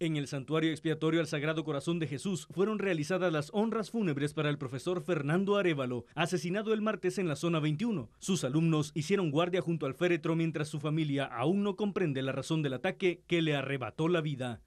En el santuario expiatorio al Sagrado Corazón de Jesús fueron realizadas las honras fúnebres para el profesor Fernando Arevalo, asesinado el martes en la zona 21. Sus alumnos hicieron guardia junto al féretro mientras su familia aún no comprende la razón del ataque que le arrebató la vida.